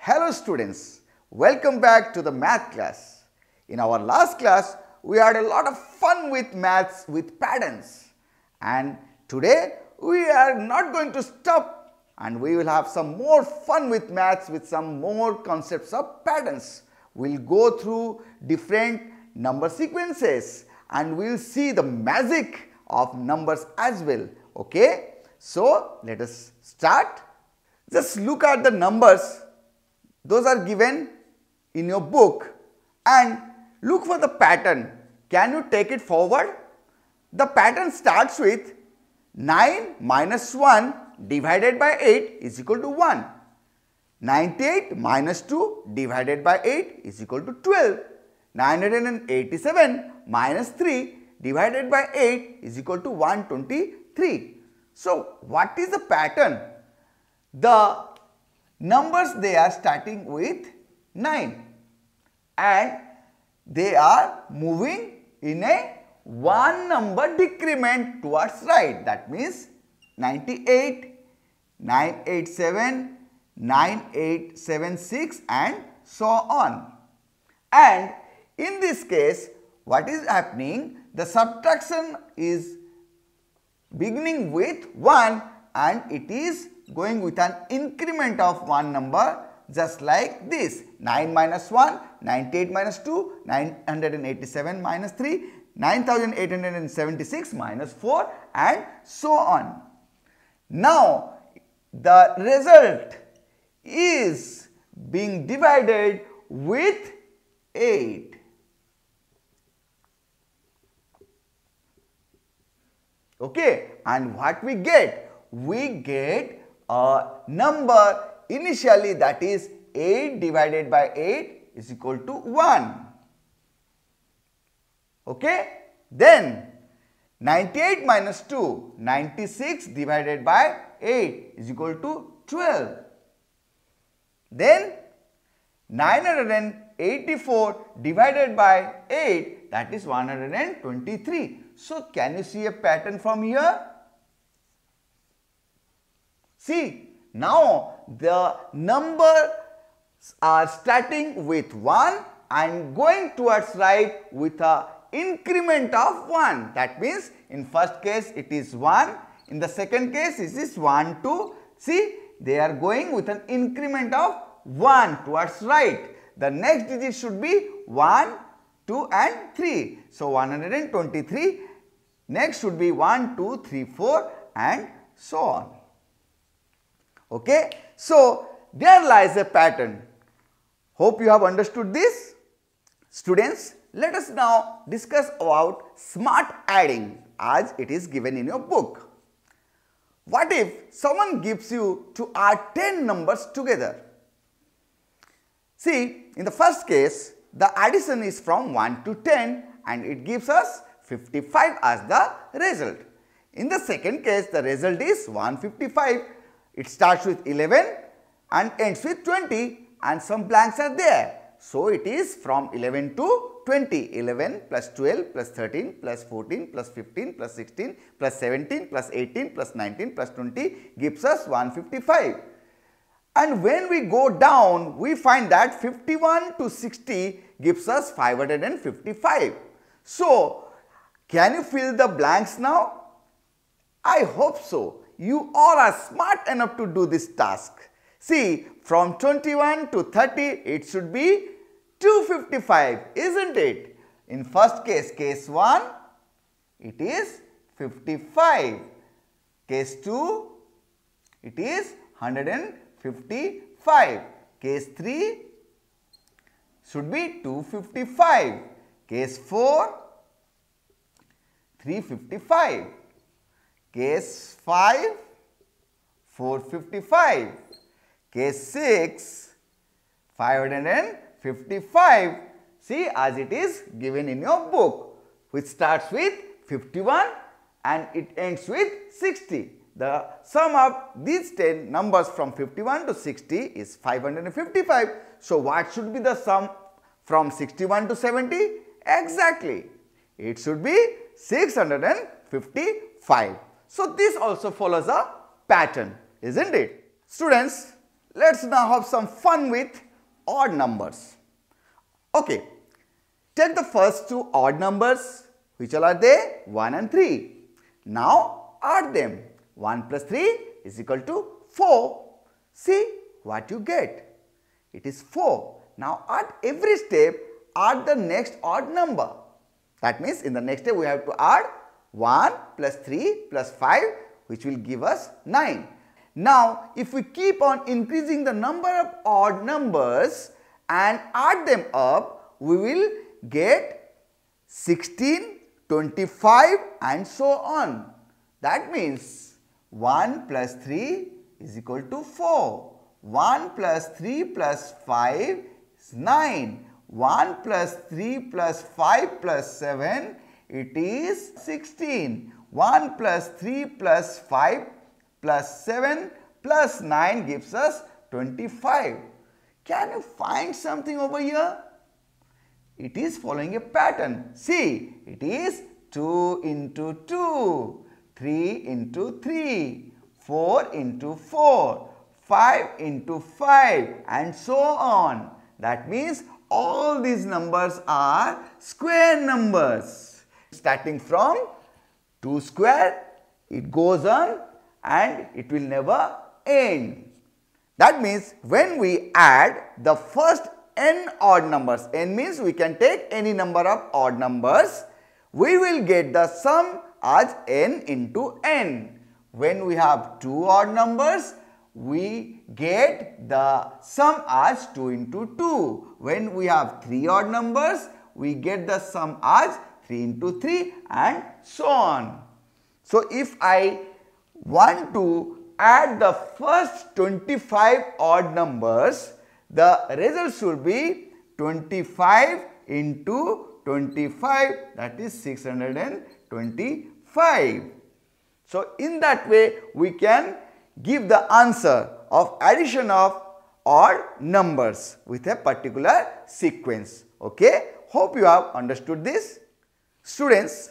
Hello students, welcome back to the math class. In our last class, we had a lot of fun with maths with patterns. And today, we are not going to stop and we will have some more fun with maths with some more concepts of patterns. We'll go through different number sequences and we'll see the magic of numbers as well. Okay, so let us start. Just look at the numbers those are given in your book and look for the pattern. Can you take it forward? The pattern starts with 9 minus 1 divided by 8 is equal to 1. 98 minus 2 divided by 8 is equal to 12. 987 minus 3 divided by 8 is equal to 123. So, what is the pattern? The numbers they are starting with 9 and they are moving in a one number decrement towards right that means 98 987 9876 and so on and in this case what is happening the subtraction is beginning with 1 and it is going with an increment of one number just like this 9 minus 1, 98 minus 2, 987 minus 3, 9876 minus 4 and so on. Now the result is being divided with 8. Okay and what we get? We get a number initially that is 8 divided by 8 is equal to 1. Okay. Then 98 minus 2, 96 divided by 8 is equal to 12. Then 984 divided by 8 that is 123. So, can you see a pattern from here? See, now the number are starting with 1 and going towards right with a increment of 1. That means in first case it is 1, in the second case it is 1, 2. See, they are going with an increment of 1 towards right. The next digit should be 1, 2 and 3. So 123. Next should be 1, 2, 3, 4 and so on. Okay. So, there lies a pattern. Hope you have understood this. Students, let us now discuss about smart adding as it is given in your book. What if someone gives you to add 10 numbers together? See, in the first case, the addition is from 1 to 10 and it gives us 55 as the result. In the second case, the result is 155 it starts with 11 and ends with 20 and some blanks are there. So, it is from 11 to 20, 11 plus 12 plus 13 plus 14 plus 15 plus 16 plus 17 plus 18 plus 19 plus 20 gives us 155. And when we go down, we find that 51 to 60 gives us 555. So, can you fill the blanks now? I hope so you all are smart enough to do this task. See, from 21 to 30, it should be 255, isn't it? In first case, case 1, it is 55. Case 2, it is 155. Case 3 should be 255. Case 4, 355. Case 5, 455. Case 6, 555. See as it is given in your book which starts with 51 and it ends with 60. The sum of these 10 numbers from 51 to 60 is 555. So, what should be the sum from 61 to 70? Exactly, it should be 655. So this also follows a pattern, isn't it? Students, let's now have some fun with odd numbers. Okay, take the first two odd numbers, which all are they? 1 and 3. Now add them. 1 plus 3 is equal to 4. See what you get. It is 4. Now at every step add the next odd number. That means in the next step we have to add 1 plus 3 plus 5 which will give us 9. Now, if we keep on increasing the number of odd numbers and add them up, we will get 16, 25 and so on. That means 1 plus 3 is equal to 4. 1 plus 3 plus 5 is 9. 1 plus 3 plus 5 plus 7 it is 16. 1 plus 3 plus 5 plus 7 plus 9 gives us 25. Can you find something over here? It is following a pattern. See, it is 2 into 2, 3 into 3, 4 into 4, 5 into 5 and so on. That means all these numbers are square numbers starting from 2 square it goes on and it will never end. That means when we add the first n odd numbers, n means we can take any number of odd numbers, we will get the sum as n into n. When we have two odd numbers, we get the sum as 2 into 2. When we have three odd numbers, we get the sum as 3 into 3 and so on. So if I want to add the first 25 odd numbers, the result should be 25 into 25 that is 625. So in that way we can give the answer of addition of odd numbers with a particular sequence. Okay. Hope you have understood this. Students,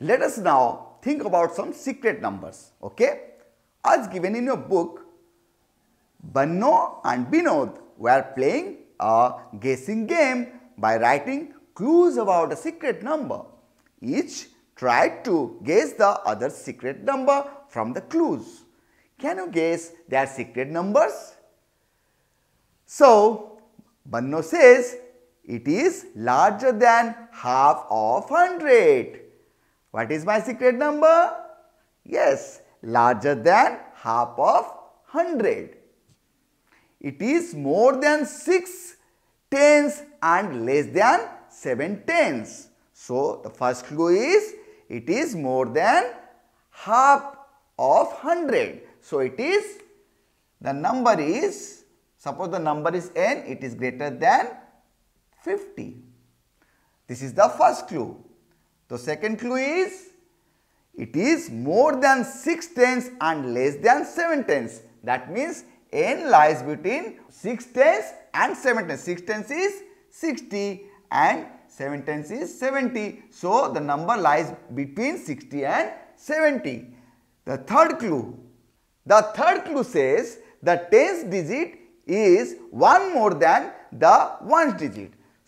let us now think about some secret numbers, okay? As given in your book, Banno and Binod were playing a guessing game by writing clues about a secret number. Each tried to guess the other's secret number from the clues. Can you guess their secret numbers? So, Banno says it is larger than half of 100. What is my secret number? Yes, larger than half of 100. It is more than 6 tens and less than 7 tens. So, the first clue is it is more than half of 100. So, it is the number is suppose the number is n it is greater than 50. This is the first clue. The second clue is it is more than 6 tenths and less than 7 tenths. That means n lies between 6 tenths and 7 tenths. 6 tenths is 60 and 7 tenths is 70. So, the number lies between 60 and 70. The third clue. The third clue says the tens digit is 1 more than the ones digit.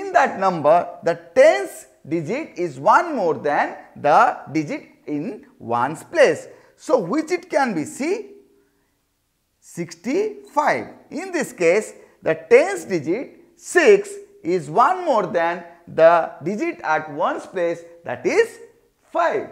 in that number the tens digit is one more than the digit in ones place. So, which it can be? C. 65. In this case, the tens digit 6 is one more than the digit at ones place that is 5.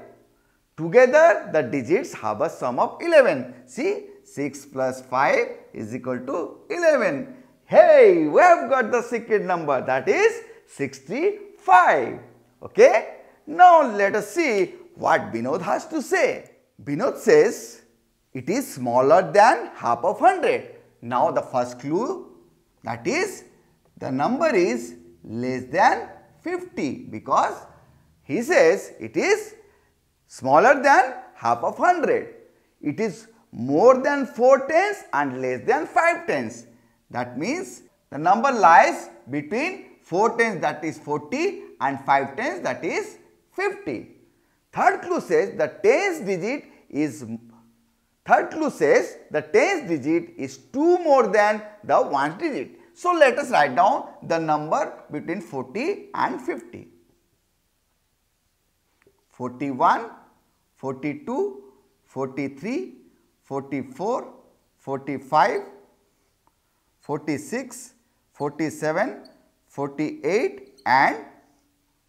Together the digits have a sum of 11. See 6 plus 5 is equal to 11. Hey, we have got the secret number that is 65. Okay. Now let us see what Binod has to say. Binod says it is smaller than half of 100. Now the first clue that is the number is less than 50 because he says it is smaller than half of 100. It is more than 4 tenths and less than 5 tenths. That means the number lies between 4 tens that is 40 and 5 tens that is 50. Third clue says the tens digit is third clue says the tens digit is 2 more than the ones digit. So, let us write down the number between 40 and 50. 41, 42, 43, 44, 45, 46, 47, 48 and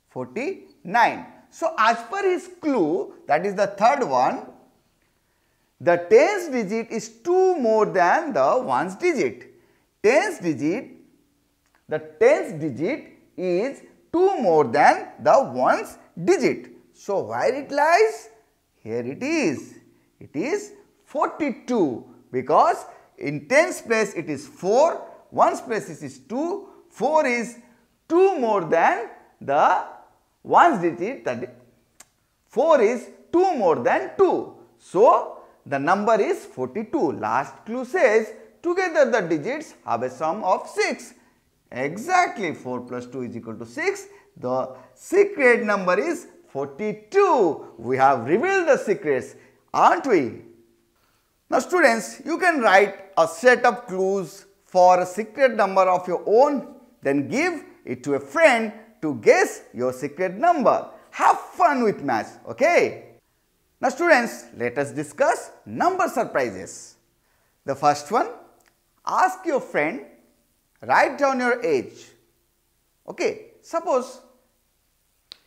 49. So, as per his clue that is the third one, the tens digit is 2 more than the ones digit. Tens digit, the tens digit is 2 more than the ones digit. So, where it lies? Here it is. It is 42 because in tens place it is 4, 1's place is 2, 4 is 2 more than the 1's digit that 4 is 2 more than 2. So, the number is 42. Last clue says together the digits have a sum of 6. Exactly 4 plus 2 is equal to 6. The secret number is 42. We have revealed the secrets, aren't we? Now students, you can write a set of clues for a secret number of your own, then give it to a friend to guess your secret number. Have fun with maths, okay? Now students, let us discuss number surprises. The first one, ask your friend, write down your age. Okay, suppose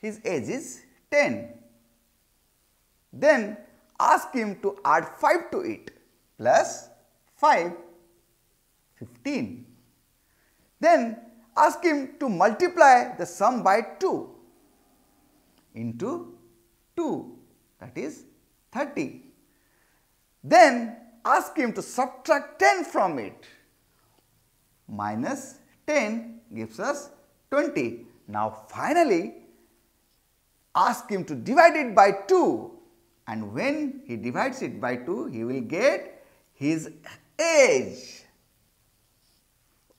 his age is 10. Then ask him to add 5 to it plus 5, 15. Then ask him to multiply the sum by 2 into 2 that is 30. Then ask him to subtract 10 from it. Minus 10 gives us 20. Now finally ask him to divide it by 2 and when he divides it by 2, he will get his age.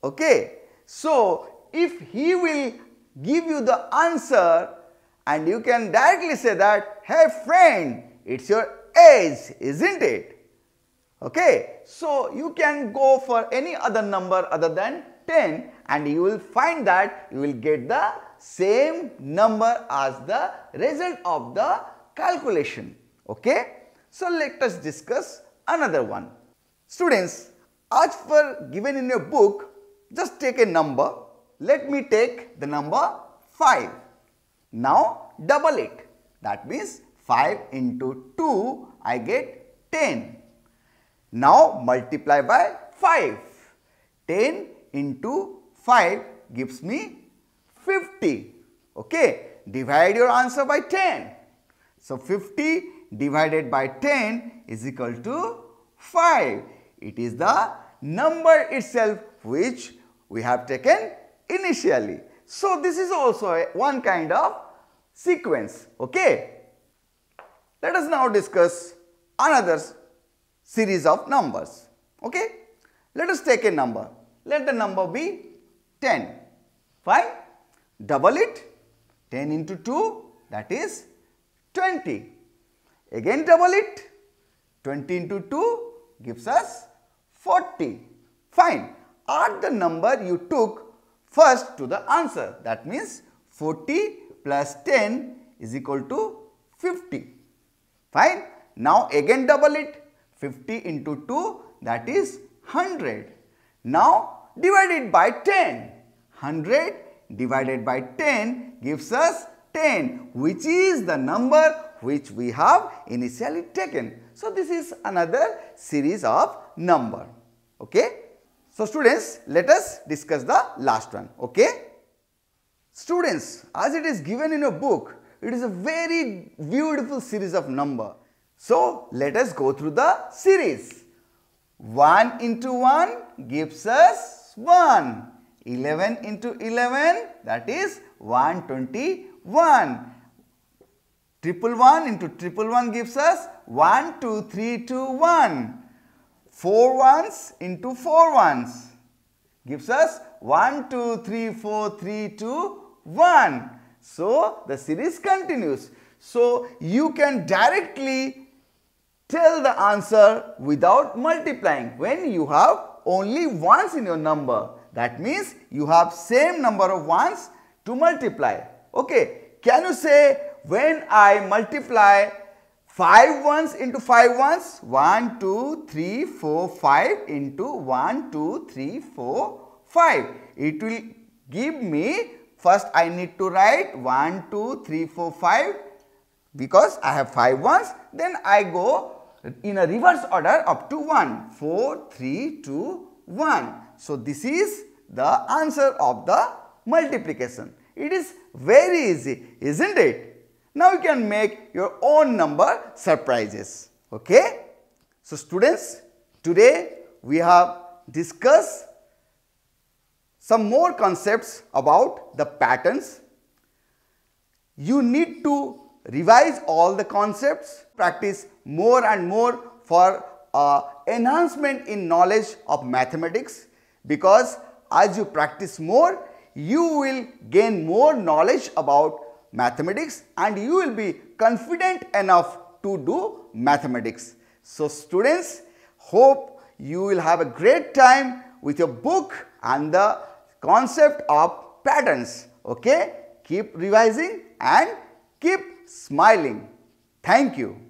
Okay. So, if he will give you the answer and you can directly say that, hey friend, it's your age, isn't it? Okay. So, you can go for any other number other than 10 and you will find that you will get the same number as the result of the calculation. Okay. So let us discuss another one. Students, as per given in your book, just take a number. Let me take the number 5. Now double it. That means 5 into 2, I get 10. Now multiply by 5. 10 into 5 gives me 50. Okay. Divide your answer by 10. So 50 divided by 10 is equal to 5. It is the number itself which we have taken initially. So this is also a, one kind of sequence. Okay. Let us now discuss another series of numbers. Okay. Let us take a number. Let the number be 10. Five. Double it. 10 into 2 that is 20. Again double it. 20 into 2 gives us 40. Fine. Add the number you took first to the answer. That means 40 plus 10 is equal to 50. Fine. Now again double it. 50 into 2 that is 100. Now divide it by 10. 100 divided by 10 gives us 10 which is the number which we have initially taken. So, this is another series of number. Okay? So, students let us discuss the last one. Okay? Students as it is given in a book it is a very beautiful series of number. So, let us go through the series. 1 into 1 gives us 1. 11 into 11 that is 121 triple 1 into triple 1 gives us 1, 2, 3, 2, 1. 4 ones into 4 ones gives us 1, 2, 3, 4, 3, 2, 1. So, the series continues. So, you can directly tell the answer without multiplying when you have only ones in your number. That means you have same number of ones to multiply. Okay. Can you say when I multiply 5 ones into 5 ones 1 2 3 4 5 into 1 2 3 4 5 it will give me first I need to write 1 2 3 4 5 because I have 5 ones then I go in a reverse order up to 1 4 3 2 1 so this is the answer of the multiplication it is very easy isn't it now you can make your own number surprises. Okay. So students, today we have discussed some more concepts about the patterns. You need to revise all the concepts, practice more and more for uh, enhancement in knowledge of mathematics because as you practice more, you will gain more knowledge about mathematics and you will be confident enough to do mathematics. So students, hope you will have a great time with your book and the concept of patterns. Okay, keep revising and keep smiling. Thank you.